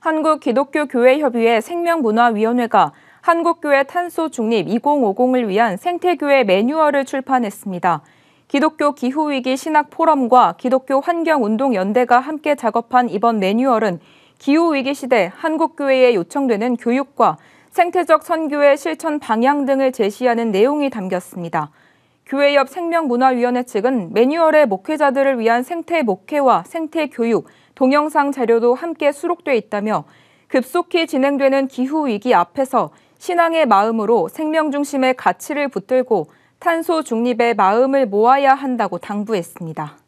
한국기독교교회협의회 생명문화위원회가 한국교회 탄소 중립 2050을 위한 생태교회 매뉴얼을 출판했습니다. 기독교 기후위기 신학 포럼과 기독교 환경운동연대가 함께 작업한 이번 매뉴얼은 기후위기 시대 한국교회에 요청되는 교육과 생태적 선교의 실천 방향 등을 제시하는 내용이 담겼습니다. 교회협 생명문화위원회 측은 매뉴얼에 목회자들을 위한 생태 목회와 생태 교육, 동영상 자료도 함께 수록돼 있다며 급속히 진행되는 기후위기 앞에서 신앙의 마음으로 생명중심의 가치를 붙들고 탄소 중립의 마음을 모아야 한다고 당부했습니다.